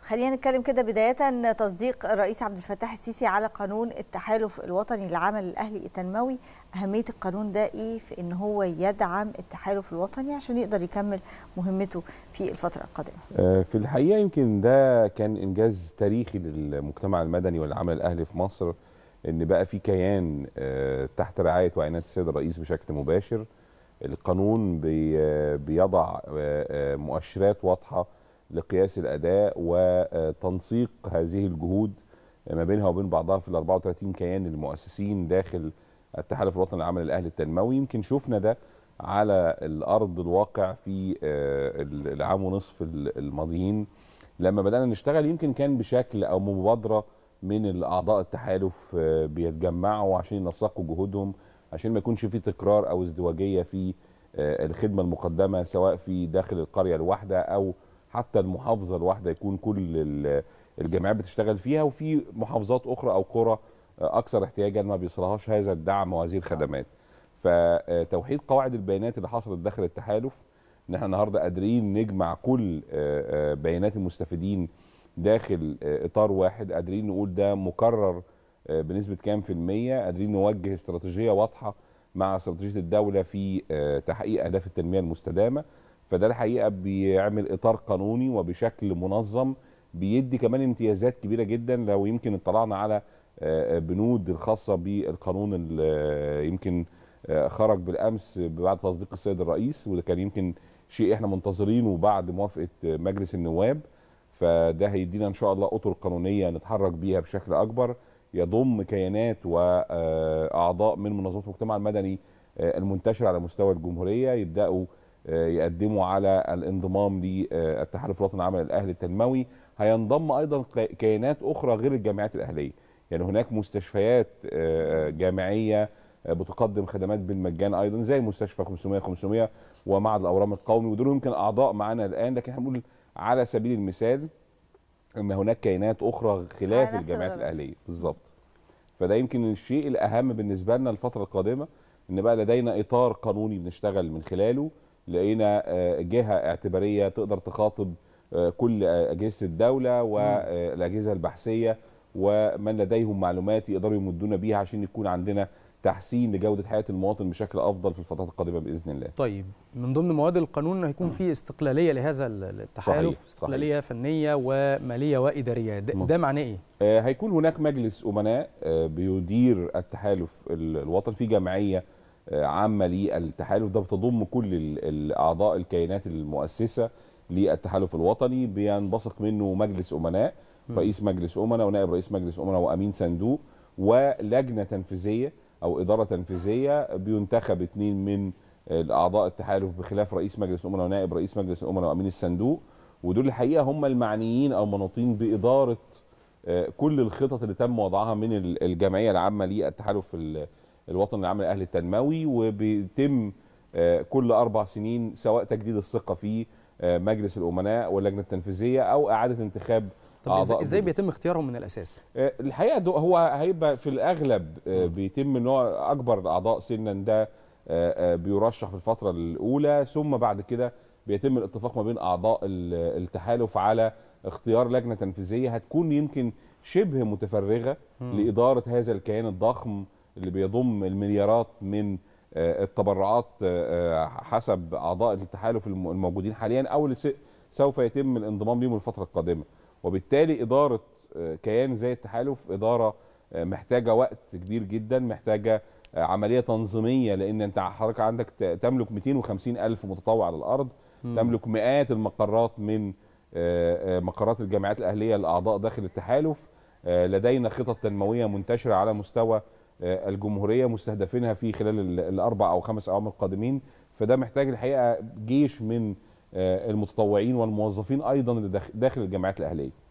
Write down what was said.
خلينا نتكلم كده بداية تصديق الرئيس عبد الفتاح السيسي على قانون التحالف الوطني للعمل الأهلي التنموي أهمية القانون ده إيه في إن هو يدعم التحالف الوطني عشان يقدر يكمل مهمته في الفترة القادمة آه، في الحقيقة يمكن ده كان إنجاز تاريخي للمجتمع المدني والعمل الأهلي في مصر إن بقى في كيان آه، تحت رعاية وعينات السيد الرئيس بشكل مباشر القانون آه، بيضع مؤشرات واضحة لقياس الاداء وتنسيق هذه الجهود ما بينها وبين بعضها في ال 34 كيان المؤسسين داخل التحالف الوطني العمل الاهلي التنموي يمكن شفنا ده على الارض الواقع في آه، العام ونصف الماضيين لما بدانا نشتغل يمكن كان بشكل او مبادره من الاعضاء التحالف آه، بيتجمعوا عشان ينسقوا جهودهم عشان ما يكونش في تكرار او ازدواجيه في آه، الخدمه المقدمه سواء في داخل القريه الواحده او حتى المحافظه الواحده يكون كل الجامعات بتشتغل فيها وفي محافظات اخرى او قرى آه، اكثر احتياجا ما بيصلهاش هذا الدعم وهذه الخدمات فتوحيد قواعد البيانات اللي حصلت داخل التحالف ان احنا النهارده قادرين نجمع كل آه، آه، بيانات المستفيدين داخل اطار واحد قادرين نقول ده مكرر بنسبه كام في الميه قادرين نوجه استراتيجيه واضحه مع استراتيجيه الدوله في تحقيق اهداف التنميه المستدامه فده الحقيقه بيعمل اطار قانوني وبشكل منظم بيدي كمان امتيازات كبيره جدا لو يمكن اطلعنا على آه، آه، بنود الخاصه بالقانون اللي آه، يمكن خرج بالامس بعد تصديق السيد الرئيس وده كان يمكن شيء احنا منتظرينه بعد موافقه مجلس النواب فده هيدينا ان شاء الله اطر قانونيه نتحرك بيها بشكل اكبر يضم كيانات واعضاء من منظمات المجتمع المدني المنتشره على مستوى الجمهوريه يبداوا يقدموا على الانضمام للاتحاد الوطني العمل الاهلي التنموي هينضم ايضا كيانات اخرى غير الجامعات الاهليه يعني هناك مستشفيات آه، جامعيه آه، بتقدم خدمات بالمجان ايضا زي مستشفى 500 500 ومعهد الاورام القومي ودول يمكن اعضاء معانا الان لكن هنقول على سبيل المثال ان هناك كيانات اخرى خلاف الجامعات الاهليه بالظبط فده يمكن الشيء الاهم بالنسبه لنا الفتره القادمه ان بقى لدينا اطار قانوني بنشتغل من خلاله لقينا آه، جهه اعتباريه تقدر تخاطب آه، كل آه، اجهزه الدوله والاجهزه البحثيه ومن لديهم معلومات يقدروا يمدونا بيها عشان يكون عندنا تحسين لجوده حياه المواطن بشكل افضل في الفترات القادمه باذن الله. طيب من ضمن مواد القانون هيكون في استقلاليه لهذا التحالف صحيح. استقلاليه صحيح. فنيه وماليه واداريه ده, ده معناه ايه؟ آه هيكون هناك مجلس امناء آه بيدير التحالف الوطني في جمعيه عامه للتحالف ده بتضم كل اعضاء الكيانات المؤسسه للتحالف الوطني بينبثق منه مجلس امناء رئيس مجلس امناء ونائب رئيس مجلس امناء وامين صندوق ولجنه تنفيذيه او اداره تنفيذيه بينتخب اثنين من الاعضاء التحالف بخلاف رئيس مجلس أمناء ونائب رئيس مجلس أمناء وامين الصندوق ودول الحقيقه هم المعنيين او منوطين باداره آه، كل الخطط اللي تم وضعها من الجمعيه العامه للتحالف الوطن العام للاهل التنموي وبيتم آه، كل اربع سنين سواء تجديد الثقه في آه، مجلس الامناء واللجنه التنفيذيه او اعاده انتخاب طب ازاي بيتم اختيارهم من الاساس؟ آه، الحقيقه هو هيبقى في الاغلب بيتم ان هو اكبر الاعضاء سنا ده بيرشح في الفتره الاولى ثم بعد كده بيتم الاتفاق ما بين اعضاء التحالف على اختيار لجنه تنفيذيه هتكون يمكن شبه متفرغه لاداره هذا الكيان الضخم اللي بيضم المليارات من آه، التبرعات آه، آه، حسب اعضاء التحالف الموجودين حاليا او اللي سوف يتم الانضمام ليهم الفتره القادمه وبالتالي اداره كيان زي التحالف اداره محتاجه وقت كبير جدا محتاجه عمليه تنظيميه لان انت حضرتك عندك تملك 250 الف متطوع على الارض م. تملك مئات المقرات من مقرات الجامعات الاهليه لاعضاء داخل التحالف لدينا خطط تنمويه منتشره على مستوى آه، الجمهوريه مستهدفينها في خلال الاربع او خمس اعوام القادمين فده محتاج الحقيقه جيش من آه، المتطوعين والموظفين ايضا داخل الجامعات الاهليه